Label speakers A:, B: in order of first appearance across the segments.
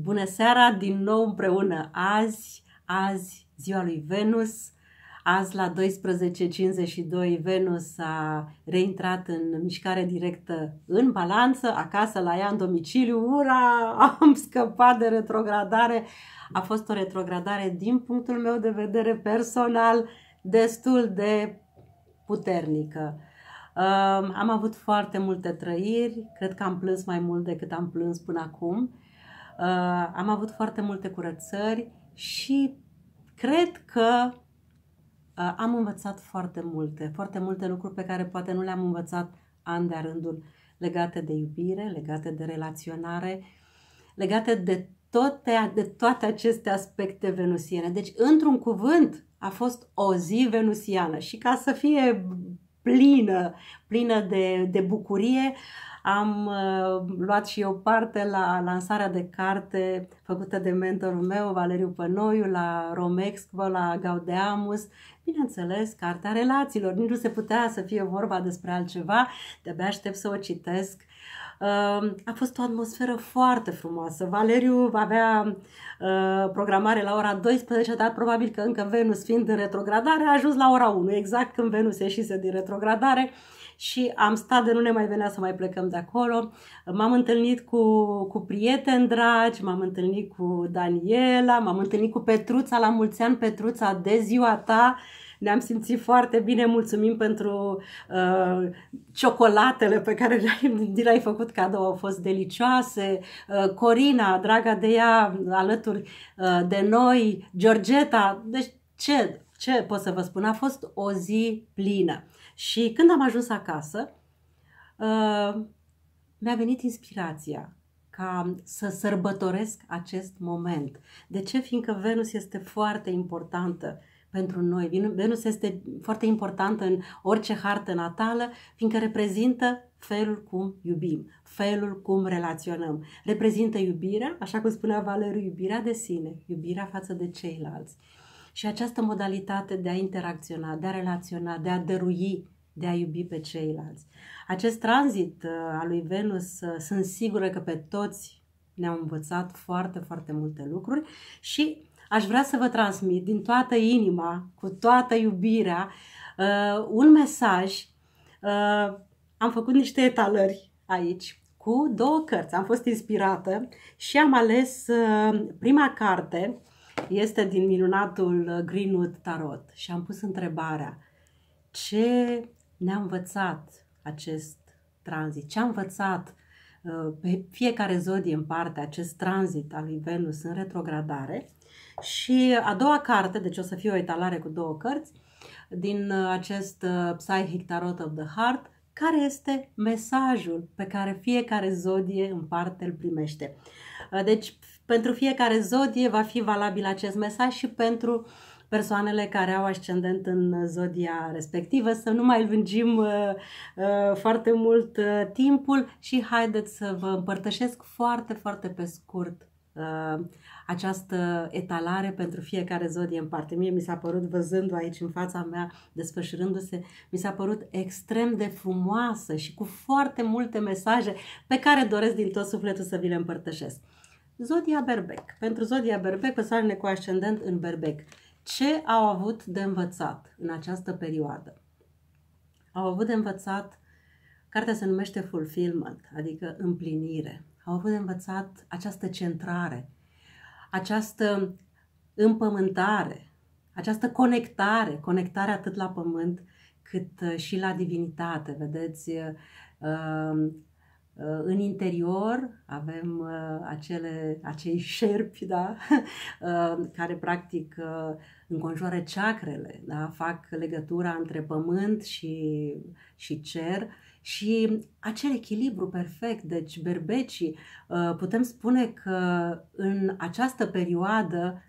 A: Bună seara, din nou împreună azi, azi ziua lui Venus. Azi la 12.52 Venus a reintrat în mișcare directă în balanță, acasă la ea în domiciliu, ura, am scăpat de retrogradare. A fost o retrogradare din punctul meu de vedere personal destul de puternică. Um, am avut foarte multe trăiri, cred că am plâns mai mult decât am plâns până acum Uh, am avut foarte multe curățări și cred că uh, am învățat foarte multe, foarte multe lucruri pe care poate nu le-am învățat an de rândul, legate de iubire, legate de relaționare, legate de toate, de toate aceste aspecte venusiene. Deci, într-un cuvânt, a fost o zi venusiană și ca să fie plină, plină de, de bucurie, uh, am uh, luat și eu parte la lansarea de carte făcută de mentorul meu, Valeriu Pănoiu, la Romexpo, la Gaudeamus. Bineînțeles, cartea relațiilor. Nici nu se putea să fie vorba despre altceva. De-abia aștept să o citesc Ehm, a fost o atmosferă foarte frumoasă. Valeriu avea ehm, programare la ora 12, dar probabil că încă Venus fiind în retrogradare a ajuns la ora 1, exact când Venus ieșise din retrogradare și am stat de nu ne mai venea să mai plecăm de acolo. M-am întâlnit cu, cu prieteni dragi, m-am întâlnit cu Daniela, m-am întâlnit cu Petruța la mulți ani, Petruța, de ziua ta ne-am simțit foarte bine, mulțumim pentru uh, ciocolatele pe care le-ai făcut cadou, au fost delicioase, uh, Corina, draga de ea, alături uh, de noi, Georgeta, deci ce, ce pot să vă spun, a fost o zi plină. Și când am ajuns acasă, uh, mi-a venit inspirația ca să sărbătoresc acest moment. De ce? Fiindcă Venus este foarte importantă pentru noi. Venus este foarte importantă în orice hartă natală, fiindcă reprezintă felul cum iubim, felul cum relaționăm. Reprezintă iubirea, așa cum spunea Valeriu, iubirea de sine, iubirea față de ceilalți. Și această modalitate de a interacționa, de a relaționa, de a dărui, de a iubi pe ceilalți. Acest tranzit uh, al lui Venus, uh, sunt sigură că pe toți ne au învățat foarte, foarte multe lucruri și aș vrea să vă transmit din toată inima, cu toată iubirea, uh, un mesaj. Uh, am făcut niște etalări aici cu două cărți. Am fost inspirată și am ales uh, prima carte, este din minunatul Greenwood Tarot și am pus întrebarea ce ne-a învățat acest tranzit, ce a învățat uh, pe fiecare zodie în parte acest tranzit al lui Venus în retrogradare și a doua carte, deci o să fie o etalare cu două cărți, din uh, acest uh, Psychic Tarot of the Heart, care este mesajul pe care fiecare zodie în parte îl primește. Uh, deci, pentru fiecare zodie va fi valabil acest mesaj și pentru persoanele care au ascendent în zodia respectivă, să nu mai lungim uh, uh, foarte mult uh, timpul și haideți să vă împărtășesc foarte, foarte pe scurt Uh, această etalare pentru fiecare zodie în parte. Mie mi s-a părut, văzându aici în fața mea, desfășurându-se, mi s-a părut extrem de frumoasă și cu foarte multe mesaje pe care doresc din tot sufletul să vi le împărtășesc. Zodia Berbec. Pentru Zodia Berbec, persoanele cu ascendent în Berbec, ce au avut de învățat în această perioadă? Au avut de învățat, cartea se numește Fulfillment, adică împlinire, au avut de învățat această centrare, această împământare, această conectare, conectare atât la pământ cât uh, și la divinitate. Vedeți, uh, um, uh, în interior avem acele, acei șerpi da? care practic înconjoară ceacrele, da? fac legătura între pământ și, și cer, și acel echilibru perfect, deci berbecii, uh, putem spune că în această perioadă,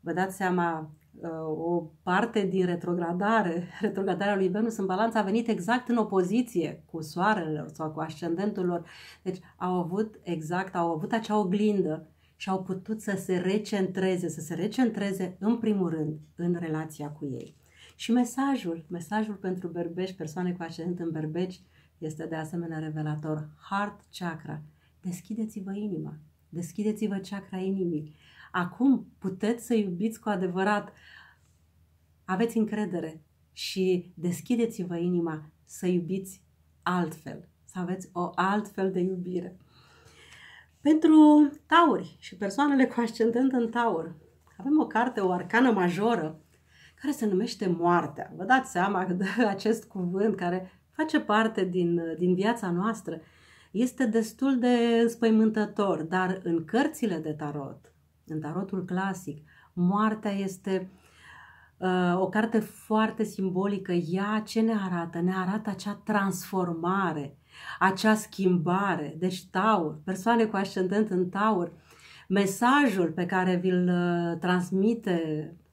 A: vă dați seama, uh, o parte din retrogradare, retrogradarea lui Venus în balanță a venit exact în opoziție cu Soarele sau cu ascendentul lor. Deci au avut exact, au avut acea oglindă și au putut să se recentreze, să se recentreze în primul rând în relația cu ei. Și mesajul, mesajul pentru berbeci, persoane cu ascendent în berbeci, este de asemenea revelator Heart Chakra. Deschideți-vă inima, deschideți-vă chakra inimii. Acum puteți să iubiți cu adevărat. Aveți încredere și deschideți-vă inima să iubiți altfel, să aveți o altfel de iubire. Pentru tauri și persoanele cu ascendent în taur, avem o carte, o arcană majoră, care se numește Moartea. Vă dați seama că acest cuvânt care face parte din, din viața noastră, este destul de înspăimântător, dar în cărțile de tarot, în tarotul clasic, moartea este uh, o carte foarte simbolică. Ea ce ne arată? Ne arată acea transformare, acea schimbare. Deci taur, persoane cu ascendent în taur, mesajul pe care vi-l uh, transmite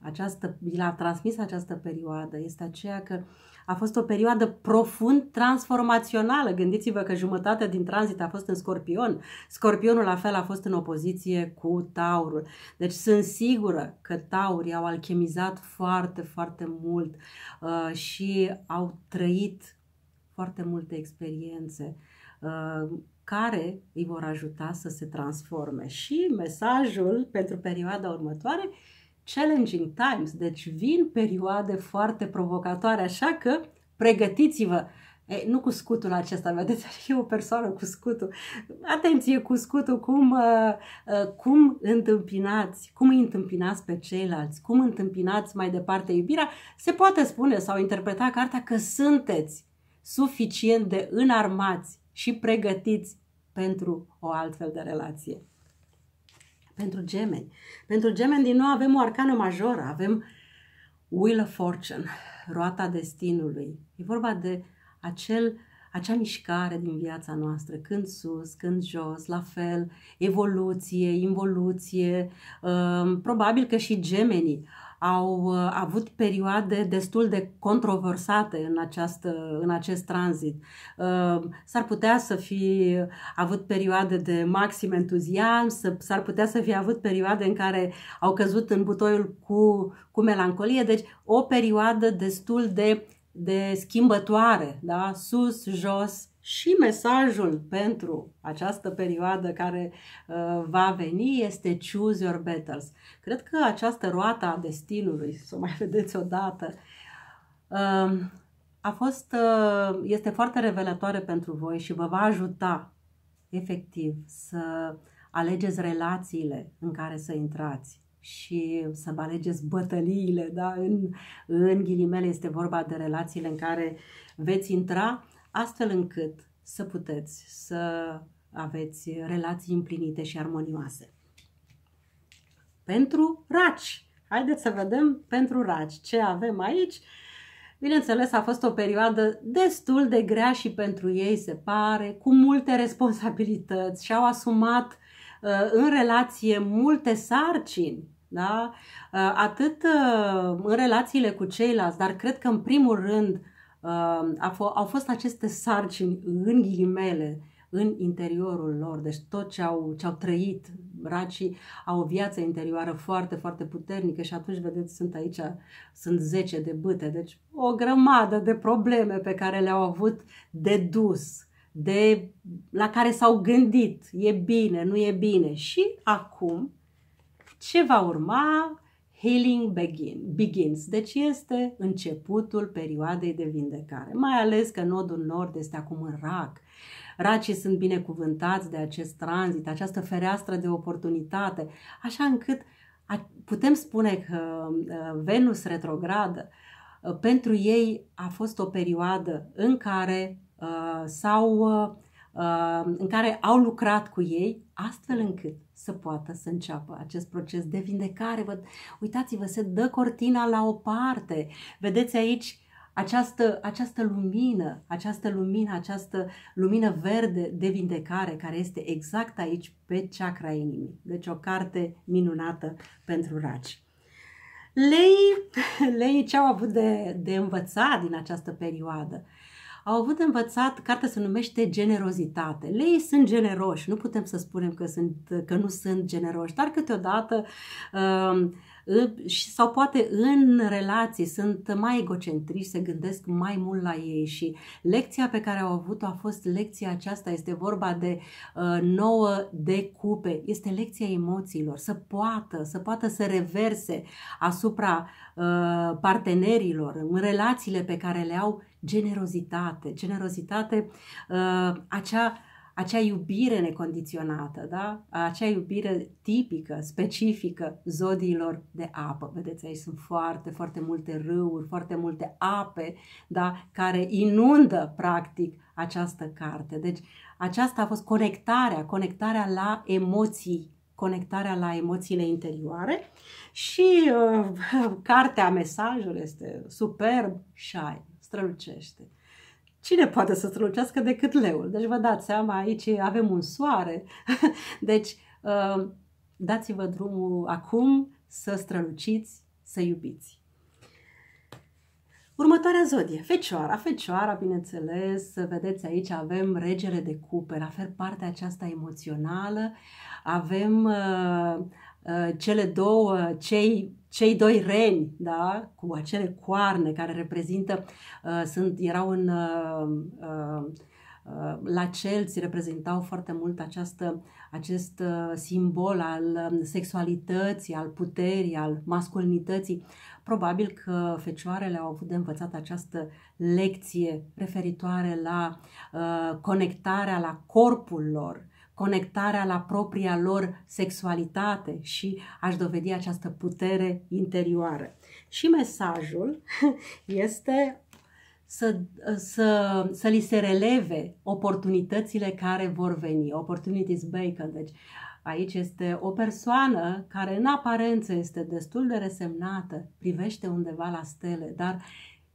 A: această, vi l-a transmis această perioadă este aceea că a fost o perioadă profund transformațională. Gândiți-vă că jumătate din tranzit a fost în scorpion. Scorpionul la fel a fost în opoziție cu taurul. Deci sunt sigură că taurii au alchemizat foarte, foarte mult uh, și au trăit foarte multe experiențe uh, care îi vor ajuta să se transforme. Și mesajul pentru perioada următoare challenging times, deci vin perioade foarte provocatoare, așa că pregătiți-vă. Ei, nu cu scutul acesta, vedeți, e o persoană cu scutul. Atenție cu scutul, cum, uh, uh, cum întâmpinați, cum îi întâmpinați pe ceilalți, cum întâmpinați mai departe iubirea. Se poate spune sau interpreta cartea că sunteți suficient de înarmați și pregătiți pentru o altfel de relație pentru gemeni. Pentru gemeni, din nou, avem o arcană majoră, avem Wheel of Fortune, roata destinului. E vorba de acel, acea mișcare din viața noastră, când sus, când jos, la fel, evoluție, involuție, um, probabil că și gemenii au uh, avut perioade destul de controversate în, această, în acest tranzit. Uh, s-ar putea să fi avut perioade de maxim entuziasm, s-ar putea să fi avut perioade în care au căzut în butoiul cu, cu melancolie, deci o perioadă destul de de schimbătoare, da? sus, jos și mesajul pentru această perioadă care uh, va veni este Choose Your Battles. Cred că această roată a destinului, să o mai vedeți odată, uh, a fost, uh, este foarte revelatoare pentru voi și vă va ajuta efectiv să alegeți relațiile în care să intrați și să vă alegeți bătăliile, da? în, în ghilimele este vorba de relațiile în care veți intra, astfel încât să puteți să aveți relații împlinite și armonioase. Pentru raci, haideți să vedem pentru raci ce avem aici. Bineînțeles, a fost o perioadă destul de grea și pentru ei, se pare, cu multe responsabilități și-au asumat uh, Uh, în relație multe sarcini, da? Uh, atât uh, în relațiile cu ceilalți, dar cred că în primul rând au fost aceste sarcini în ghilimele în interiorul lor, deci tot ce au, ce au trăit racii au o viață interioară foarte, foarte puternică și atunci, vedeți, sunt aici, sunt 10 de bâte, deci o grămadă de probleme pe care le-au avut de dus de, la care s-au gândit, e bine, nu e bine. Și acum, ce va urma? Healing begin, begins, deci este începutul perioadei de vindecare, mai ales că nodul nord este acum în rac. Racii sunt binecuvântați de acest tranzit, această fereastră de oportunitate, așa încât putem spune că uh, Venus retrogradă uh, pentru ei a fost o perioadă în care Uh, sau uh, uh, în care au lucrat cu ei, astfel încât să poată să înceapă acest proces de vindecare. uitați-vă, se dă cortina la o parte. Vedeți aici această, această lumină, această lumină, această lumină verde de vindecare care este exact aici pe chakra inimii. Deci o carte minunată pentru raci. Lei, lei ce au avut de, de învățat din această perioadă? Uh, au avut de învățat, cartea se numește Generozitate. Lei sunt generoși, nu putem să spunem că, sunt, că nu sunt generoși, dar câteodată uh, și sau poate în relații sunt mai egocentriști, se gândesc mai mult la ei și lecția pe care au avut-o a fost lecția aceasta, este vorba de uh, nouă de cupe, este lecția emoțiilor, să poată, să poată să reverse asupra uh, partenerilor, în relațiile pe care le au generozitate, generozitate, uh, acea acea iubire necondiționată, da? acea iubire tipică, specifică zodiilor de apă. Vedeți, aici sunt foarte, foarte multe râuri, foarte multe ape da? care inundă, practic, această carte. Deci aceasta a fost conectarea, conectarea la emoții, conectarea la emoțiile interioare și uh, cartea, mesajul este superb, shine, strălucește. Cine poate să strălucească decât leul? Deci vă dați seama, aici avem un soare. Deci uh, dați-vă drumul acum să străluciți, să iubiți. Următoarea zodie, Fecioara. Fecioara, bineînțeles, vedeți aici avem regele de cupe, la fel partea aceasta emoțională, avem uh, uh, cele două, cei cei doi reni, da, cu acele coarne care reprezintă, uh, sunt, erau în, uh, uh, uh la celți reprezentau foarte mult această, acest uh, simbol al um, sexualității, al puterii, al masculinității. Probabil că fecioarele au avut de învățat această lecție referitoare la uh, conectarea la corpul lor, conectarea la propria lor sexualitate și aș dovedi această putere interioară. Și mesajul este să, să, să li se releve oportunitățile care vor veni, opportunities bacon, deci Aici este o persoană care în aparență este destul de resemnată, privește undeva la stele, dar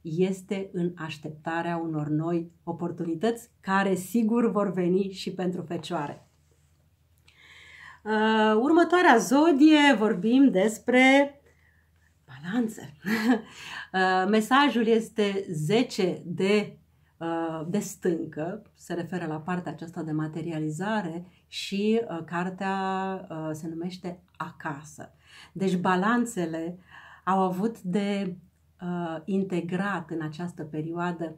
A: este în așteptarea unor noi oportunități care sigur vor veni și pentru fecioare. Uh, următoarea zodie vorbim despre balanță. Uh, mesajul este 10 de, uh, de stâncă, se referă la partea aceasta de materializare și uh, cartea uh, se numește Acasă. Deci balanțele au avut de uh, integrat în această perioadă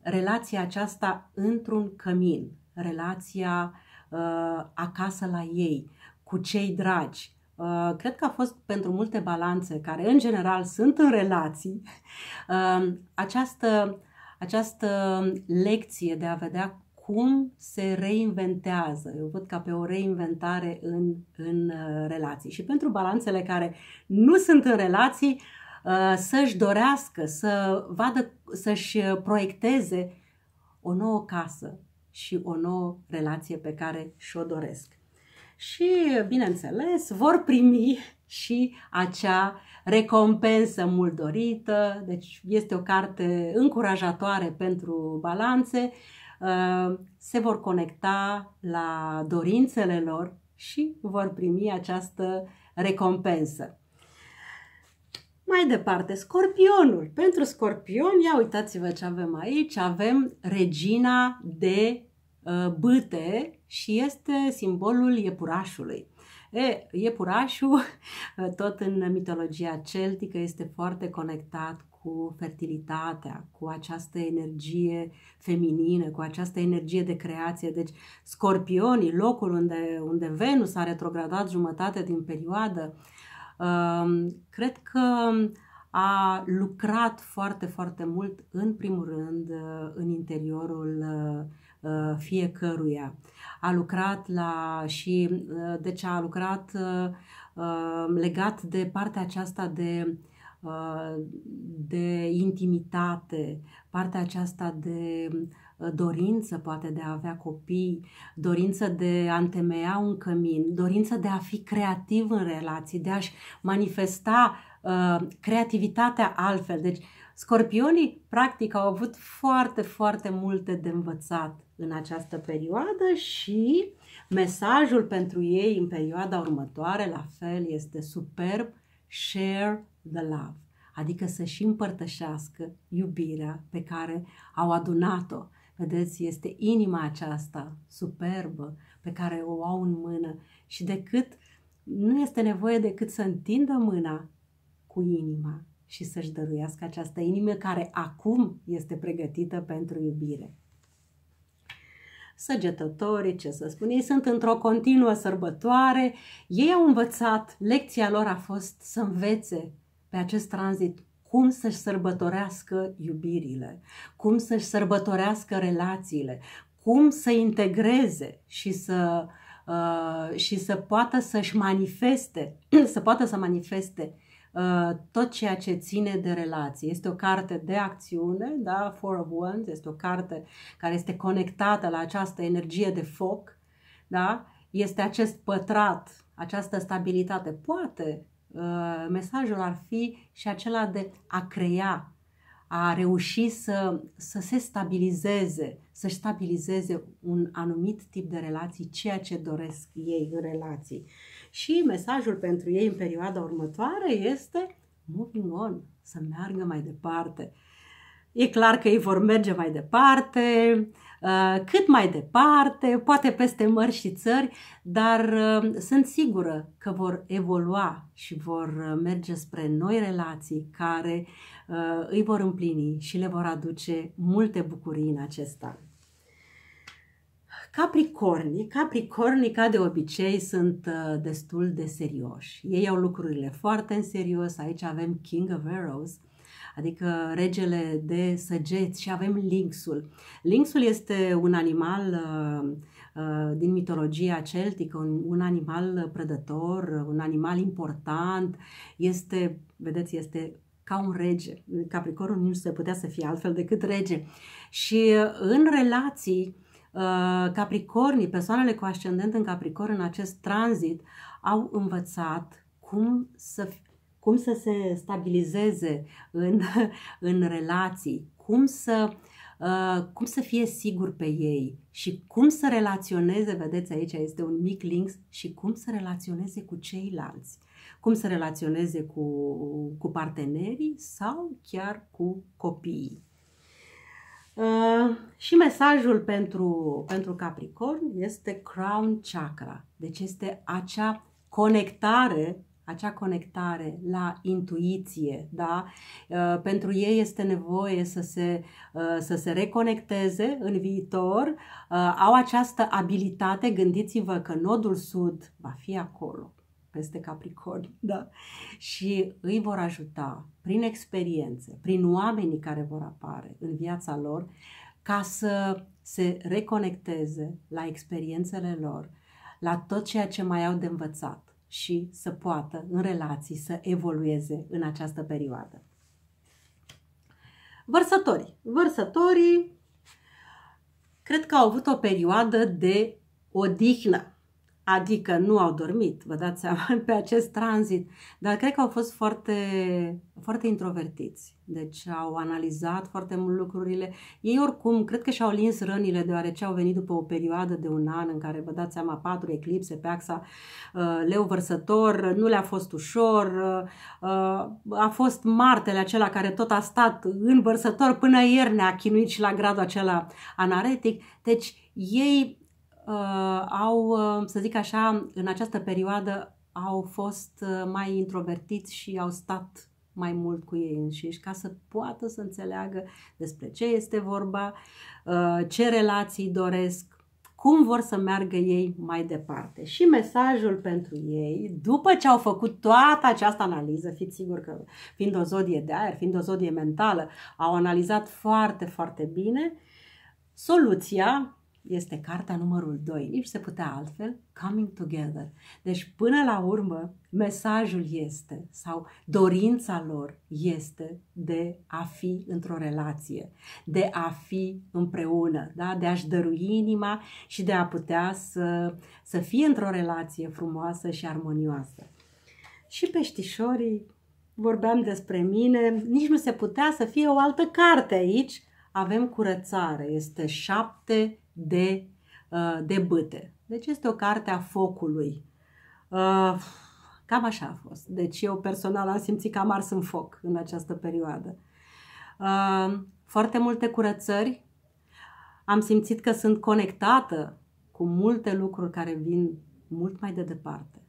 A: relația aceasta într-un cămin, relația Uh, acasă la ei, cu cei dragi. Uh, cred că a fost pentru multe balanțe care în general sunt în relații uh, această, această lecție de a vedea cum se reinventează. Eu văd ca pe o reinventare în, în relații. Și pentru balanțele care nu sunt în relații, să-și dorească, să vadă, să-și proiecteze o nouă casă, și o nouă relație pe care și-o doresc. Și, bineînțeles, vor primi și acea recompensă mult dorită, deci este o carte încurajatoare pentru balanțe, uh, se vor conecta la dorințele lor și vor primi această recompensă. Mai departe, scorpionul. Pentru scorpion, ia uitați-vă ce avem aici, avem regina de Uh, bâte și este simbolul iepurașului. E, iepurașul, uh, tot în mitologia celtică, este foarte conectat cu fertilitatea, cu această energie feminină, cu această energie de creație. Deci, scorpionii, locul unde, unde Venus a retrogradat jumătate din perioadă, um, cred că a lucrat foarte, foarte mult, în primul rând, uh, în interiorul Uh, fiecăruia. A lucrat la și uh, deci a lucrat uh, legat de partea aceasta de de intimitate, partea aceasta de dorință poate de a avea copii, dorință de a întemeia un cămin, dorință de a fi creativ în relații, de a-și manifesta uh, creativitatea altfel. Deci Scorpionii, practic, au avut foarte, foarte multe de învățat în această perioadă și mesajul pentru ei în perioada următoare, la fel, este superb, share the love, adică să și împărtășească iubirea pe care au adunat-o. Vedeți, este inima aceasta superbă pe care o au în mână și decât nu este nevoie decât să întindă mâna cu inima și să-și dăruiască această inimă care acum este pregătită pentru iubire. Săgetătorii, ce să spun, ei sunt într-o continuă sărbătoare, ei au învățat, lecția lor a fost să învețe pe acest tranzit cum să-și sărbătorească iubirile, cum să-și sărbătorească relațiile, cum să integreze și să, uh, și să poată să-și manifeste, să poată să manifeste Uh, tot ceea ce ține de relații. Este o carte de acțiune, da? Four of Wands, este o carte care este conectată la această energie de foc, da? Este acest pătrat, această stabilitate. Poate uh, mesajul ar fi și acela de a crea, a reuși să, să se stabilizeze, să stabilizeze un anumit tip de relații, ceea ce doresc ei în relații. Și mesajul pentru ei în perioada următoare este moving on, să meargă mai departe. E clar că ei vor merge mai departe, uh, cât mai departe, poate peste mări și țări, dar uh, sunt sigură că vor evolua și vor uh, merge spre noi relații care îi vor împlini și le vor aduce multe bucurii în acest an. Capricornii, capricornii ca de obicei sunt uh, destul de serioși. Ei au lucrurile foarte în serios. Aici avem King of Arrows, adică regele de săgeți și avem lynxul. Lynxul este un animal uh, uh din mitologia celtică, un, un animal prădător, un animal important, este, vedeți, este ca un rege. Capricornul nu se putea să fie altfel decât rege. Și uh, în relații Uh, capricornii, persoanele cu ascendent în Capricorn în acest tranzit au învățat cum să, cum să se stabilizeze în, în relații, cum să, uh, cum să fie sigur pe ei și cum să relaționeze, vedeți aici este un mic link, și cum să relaționeze cu ceilalți cum să relaționeze cu, cu partenerii sau chiar cu copiii. Uh, și mesajul pentru, pentru Capricorn este Crown Chakra. Deci este acea conectare acea conectare la intuiție, da? Uh, pentru ei este nevoie să se, uh, să se reconecteze în viitor, au această abilitate, gândiți-vă că nodul sud va fi acolo peste Capricorn, da, și îi vor ajuta prin experiențe, prin oamenii care vor apare în viața lor, ca să se reconecteze la experiențele lor, la tot ceea ce mai au de învățat și să poată în relații să evolueze în această perioadă. Vărsătorii. Vărsătorii cred că au avut o perioadă de odihnă adică nu au dormit, vă dați seama, pe acest tranzit, dar cred că au fost foarte, foarte introvertiți, deci au analizat foarte mult lucrurile. Ei oricum, cred că și-au lins rănile, deoarece au venit după o perioadă de un an în care, vă dați seama, patru eclipse pe axa uh, leu vărsător, nu le-a fost ușor, uh, a fost Martele acela care tot a stat în vărsător până ieri ne-a chinuit și la gradul acela anaretic, deci ei Uh, au, uh, să zic așa, în această perioadă au fost uh, mai introvertiți și au stat mai mult cu ei înșiși ca să poată să înțeleagă despre ce este vorba, ce relații doresc, cum vor să meargă ei mai departe. Și mesajul pentru ei, după ce au făcut toată această analiză, fiți sigur că fiind o zodie de aer, fiind o zodie mentală, au analizat foarte, foarte bine, soluția este cartea numărul 2. Nici se putea altfel, Coming Together. Deci, până la urmă, mesajul este, sau dorința lor este de a fi într-o relație, de a fi împreună, da? de a-și dărui inima și de a putea să, să fie într-o relație frumoasă și armonioasă. Și peștișorii, vorbeam despre mine, nici nu se putea să fie o altă carte aici, avem curățare, este șapte de, uh, de bâte. Deci este o carte a focului. Uh, cam așa a fost. Deci eu personal am simțit că am ars în foc în această perioadă. Uh, foarte multe curățări. Am simțit că sunt conectată cu multe lucruri care vin mult mai de departe.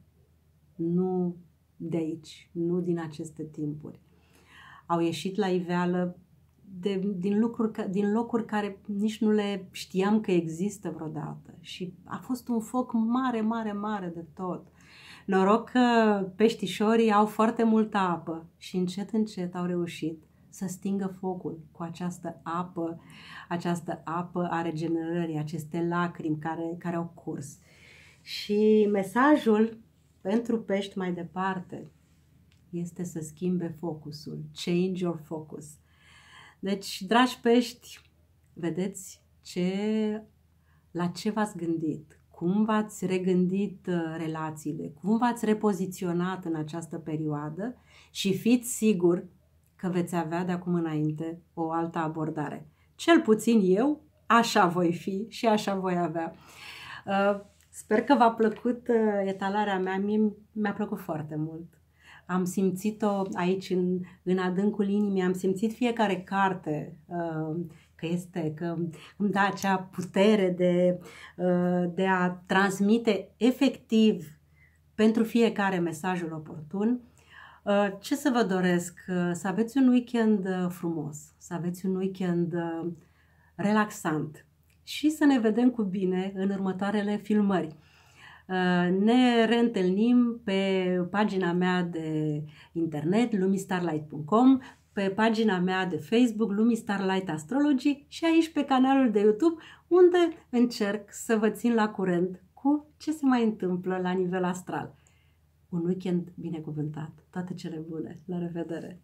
A: Nu de aici, nu din aceste timpuri. Au ieșit la iveală de, din, lucruri, din locuri care nici nu le știam că există vreodată. Și a fost un foc mare, mare, mare de tot. Noroc că peștișorii au foarte multă apă și încet, încet au reușit să stingă focul cu această apă, această apă a regenerării, aceste lacrimi care, care au curs. Și mesajul pentru pești mai departe este să schimbe focusul, change your focus. Deci, dragi pești, vedeți ce, la ce v-ați gândit, cum v-ați regândit uh, relațiile, cum v-ați repoziționat în această perioadă și fiți siguri că veți avea de acum înainte o altă abordare. Cel puțin eu, așa voi fi și așa voi avea. Uh, sper că v-a plăcut uh, etalarea mea, mie mi-a plăcut foarte mult am simțit-o aici în, în adâncul inimii, am simțit fiecare carte uh, că este, că îmi dă acea putere de, uh, de a transmite efectiv pentru fiecare mesajul oportun. Uh, ce să vă doresc? Să aveți un weekend frumos, să aveți un weekend relaxant și să ne vedem cu bine în următoarele filmări. Eh, ne reîntâlnim pe pagina mea de internet lumistarlight.com, pe pagina mea de Facebook Lumii Starlight Astrology și aici pe canalul de YouTube unde încerc să vă țin la curent cu ce se mai întâmplă la nivel astral. Un weekend binecuvântat! Toate cele bune! La revedere!